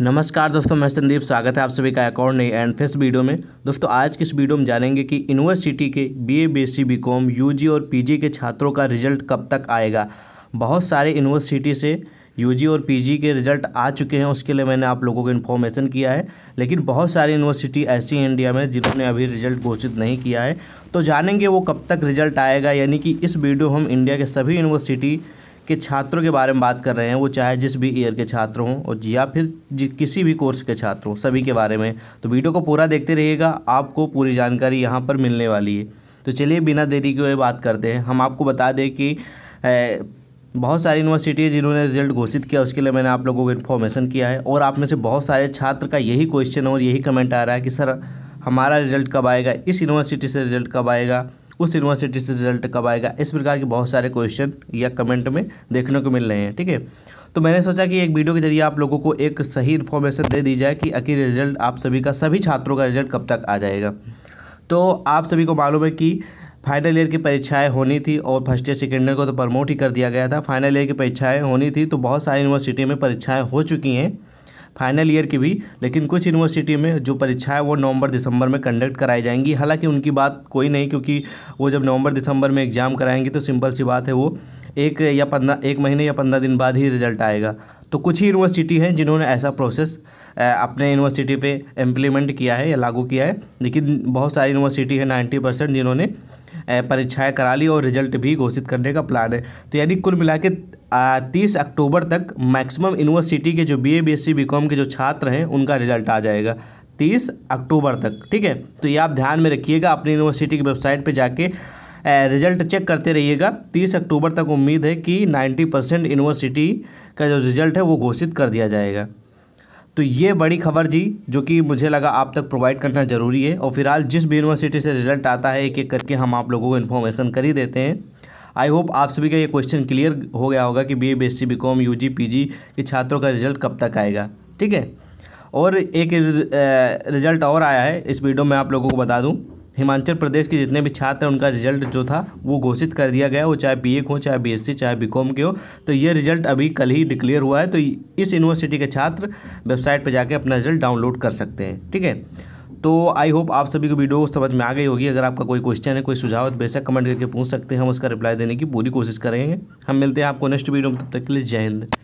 नमस्कार दोस्तों मैं संदीप स्वागत है आप सभी का एक और नई एंड फेस वीडियो में दोस्तों आज के इस वीडियो में जानेंगे कि यूनिवर्सिटी के बीए बीएससी बीकॉम यूजी और पीजी के छात्रों का रिजल्ट कब तक आएगा बहुत सारे यूनिवर्सिटी से यूजी और पीजी के रिजल्ट आ चुके हैं उसके लिए मैंने आप लोगों को इन्फॉर्मेशन किया है लेकिन बहुत सारी यूनिवर्सिटी ऐसी हैं इंडिया में जिन्होंने अभी रिजल्ट घोषित नहीं किया है तो जानेंगे वो कब तक रिजल्ट आएगा यानी कि इस वीडियो हम इंडिया के सभी यूनिवर्सिटी के छात्रों के बारे में बात कर रहे हैं वो चाहे जिस भी ईयर के छात्र हों और या फिर किसी भी कोर्स के छात्र हों सभी के बारे में तो वीडियो को पूरा देखते रहिएगा आपको पूरी जानकारी यहाँ पर मिलने वाली है तो चलिए बिना देरी के हुए बात करते हैं हम आपको बता दें कि बहुत सारी है जिन्होंने रिजल्ट घोषित किया उसके लिए मैंने आप लोगों को इन्फॉर्मेशन किया है और आप में से बहुत सारे छात्र का यही क्वेश्चन और यही कमेंट आ रहा है कि सर हमारा रिजल्ट कब आएगा इस यूनिवर्सिटी से रिजल्ट कब आएगा उस यूनिवर्सिटी से रिजल्ट कब आएगा इस प्रकार के बहुत सारे क्वेश्चन या कमेंट में देखने को मिल रहे हैं ठीक है तो मैंने सोचा कि एक वीडियो के जरिए आप लोगों को एक सही इन्फॉर्मेशन दे दी जाए कि आखिर रिजल्ट आप सभी का सभी छात्रों का रिजल्ट कब तक आ जाएगा तो आप सभी को मालूम है कि फाइनल ईयर की परीक्षाएं होनी थी और फर्स्ट ईयर सेकेंड ईयर को तो प्रमोट ही कर दिया गया था फाइनल ईयर की परीक्षाएं होनी थी तो बहुत सारी यूनिवर्सिटी में परीक्षाएं हो चुकी हैं फाइनल ईयर की भी लेकिन कुछ यूनिवर्सिटी में जो है वो नवंबर दिसंबर में कंडक्ट कराई जाएंगी हालांकि उनकी बात कोई नहीं क्योंकि वो जब नवंबर दिसंबर में एग्ज़ाम कराएंगे तो सिंपल सी बात है वो एक या पंद्रह एक महीने या पंद्रह दिन बाद ही रिजल्ट आएगा तो कुछ ही यूनिवर्सिटी हैं जिन्होंने ऐसा प्रोसेस अपने यूनिवर्सिटी पे इम्प्लीमेंट किया है या लागू किया है लेकिन बहुत सारी यूनिवर्सिटी है नाइन्टी परसेंट जिन्होंने परीक्षाएं करा ली और रिजल्ट भी घोषित करने का प्लान है तो यानी कुल मिला के तीस अक्टूबर तक मैक्सिमम यूनिवर्सिटी के जो B A B S C B com के जो छात्र हैं उनका रिजल्ट आ जाएगा तीस अक्टूबर तक ठीक है तो ये आप ध्यान में रखिएगा अपनी यूनिवर्सिटी की वेबसाइट पर जाके रिजल्ट चेक करते रहिएगा तीस अक्टूबर तक उम्मीद है कि नाइन्टी परसेंट यूनिवर्सिटी का जो रिजल्ट है वो घोषित कर दिया जाएगा तो ये बड़ी खबर जी जो कि मुझे लगा आप तक प्रोवाइड करना ज़रूरी है और फिलहाल जिस भी यूनिवर्सिटी से रिजल्ट आता है एक एक करके हम आप लोगों को इन्फॉर्मेशन कर ही देते हैं आई होप आप सभी का ये क्वेश्चन क्लियर हो गया होगा कि B A B S C B com U G P G के छात्रों का रिजल्ट कब तक आएगा ठीक है और एक रिजल्ट और आया है इस वीडियो में आप लोगों को बता दूं हिमाचल प्रदेश के जितने भी छात्र हैं उनका रिजल्ट जो था वो घोषित कर दिया गया वो चाहे बी ए हो चाहे बी एस सी चाहे बी कॉम के हो तो ये रिजल्ट अभी कल ही डिक्लेयर हुआ है तो इस यूनिवर्सिटी के छात्र वेबसाइट पर जाके अपना रिजल्ट डाउनलोड कर सकते हैं ठीक है तो आई होप आप सभी को वीडियो समझ में आ गई होगी अगर आपका कोई क्वेश्चन है कोई सुझाव है तो बेशक कमेंट करके पूछ सकते हैं हम उसका रिप्लाई देने की पूरी कोशिश करेंगे हम मिलते हैं आपको नेक्स्ट वीडियो में तब तक के लिए जय हिंद